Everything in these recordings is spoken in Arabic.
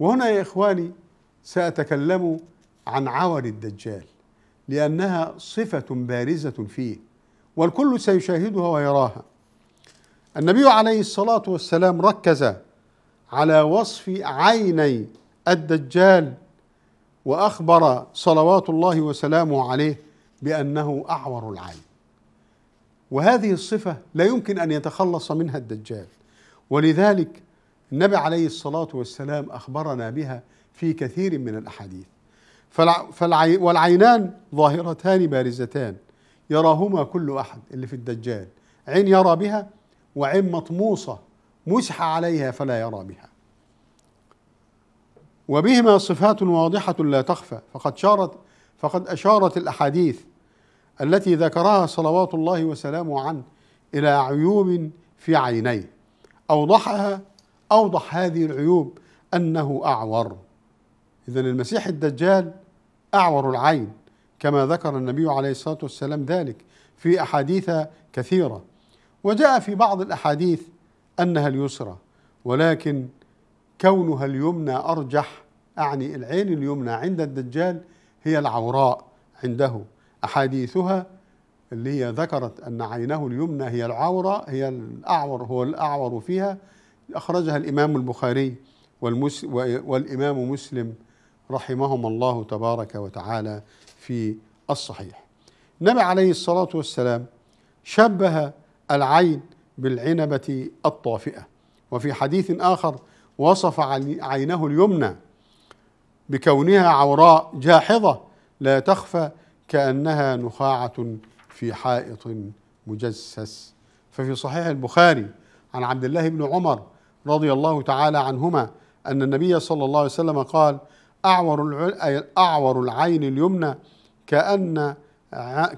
وهنا يا إخواني سأتكلم عن عور الدجال لأنها صفة بارزة فيه والكل سيشاهدها ويراها النبي عليه الصلاة والسلام ركز على وصف عيني الدجال وأخبر صلوات الله وسلامه عليه بأنه أعور العين وهذه الصفة لا يمكن أن يتخلص منها الدجال ولذلك النبي عليه الصلاة والسلام أخبرنا بها في كثير من الأحاديث فالعي والعينان ظاهرتان بارزتان يراهما كل أحد اللي في الدجال عين يرى بها وعين مطموسة مسح عليها فلا يرى بها وبهما صفات واضحة لا تخفى فقد شارت فقد أشارت الأحاديث التي ذكرها صلوات الله وسلامه عنه إلى عيوب في عينيه أوضحها أوضح هذه العيوب أنه أعور إذا المسيح الدجال أعور العين كما ذكر النبي عليه الصلاة والسلام ذلك في أحاديث كثيرة وجاء في بعض الأحاديث أنها اليسرى ولكن كونها اليمنى أرجح أعني العين اليمنى عند الدجال هي العوراء عنده أحاديثها اللي هي ذكرت أن عينه اليمنى هي العورة هي الأعور هو الأعور فيها أخرجها الإمام البخاري والمس والإمام مسلم رحمهما الله تبارك وتعالى في الصحيح النبي عليه الصلاة والسلام شبه العين بالعنبة الطافئة وفي حديث آخر وصف عينه اليمنى بكونها عوراء جاحظة لا تخفى كأنها نخاعة في حائط مجسس ففي صحيح البخاري عن عبد الله بن عمر رضي الله تعالى عنهما أن النبي صلى الله عليه وسلم قال أعور أعور العين اليمنى كأن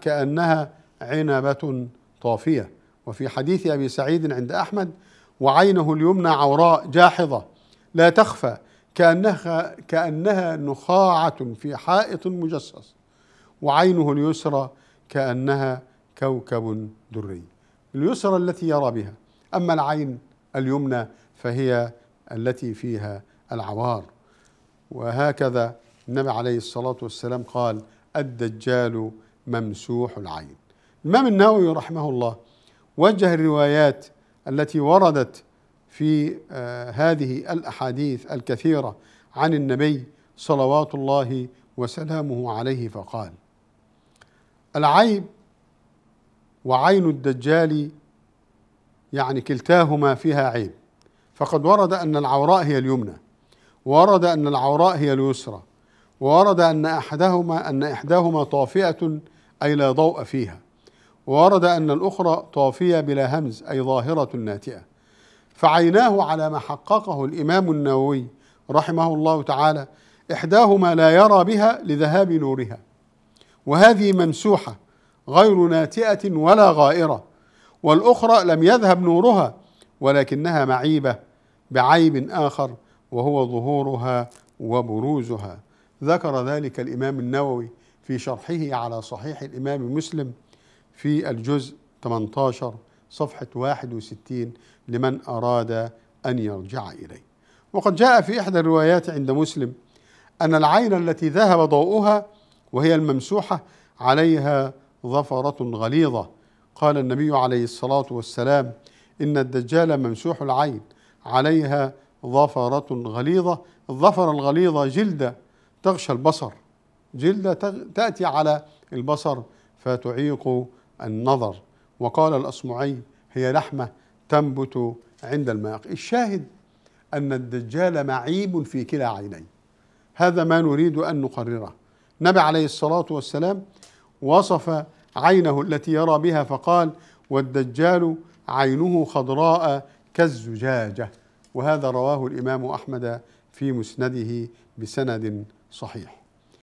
كأنها عنبة طافية وفي حديث أبي سعيد عند أحمد وعينه اليمنى عوراء جاحظة لا تخفى كأنها كأنها نخاعة في حائط مجسس وعينه اليسرى كأنها كوكب دري اليسرى التي يرى بها أما العين اليمنى فهي التي فيها العوار وهكذا النبي عليه الصلاة والسلام قال الدجال ممسوح العين الإمام النووي رحمه الله وجه الروايات التي وردت في آه، هذه الأحاديث الكثيرة عن النبي صلوات الله وسلامه عليه فقال العيب وعين الدجال يعني كلتاهما فيها عيب فقد ورد أن العوراء هي اليمنى ورد أن العوراء هي اليسرى ورد أن أحدهما أن إحداهما طافئة أي لا ضوء فيها ورد أن الأخرى طافية بلا همز أي ظاهرة ناتئة فعيناه على ما حققه الإمام النووي رحمه الله تعالى إحداهما لا يرى بها لذهاب نورها وهذه ممسوحة غير ناتئة ولا غائرة والأخرى لم يذهب نورها ولكنها معيبة بعيب آخر وهو ظهورها وبروزها ذكر ذلك الإمام النووي في شرحه على صحيح الإمام مسلم في الجزء 18 صفحة 61 لمن أراد أن يرجع إليه وقد جاء في إحدى الروايات عند مسلم أن العين التي ذهب ضوءها وهي الممسوحة عليها ظفرة غليظة قال النبي عليه الصلاة والسلام إن الدجال ممسوح العين عليها ظفرة غليظة الظفرة الغليظة جلدة تغشى البصر جلدة تأتي على البصر فتعيق النظر وقال الأصمعي هي لحمة تنبت عند الماء الشاهد أن الدجال معيب في كلا عينيه هذا ما نريد أن نقرره النبي عليه الصلاة والسلام وصف عينه التي يرى بها فقال والدجال عينه خضراء كالزجاجة وهذا رواه الإمام أحمد في مسنده بسند صحيح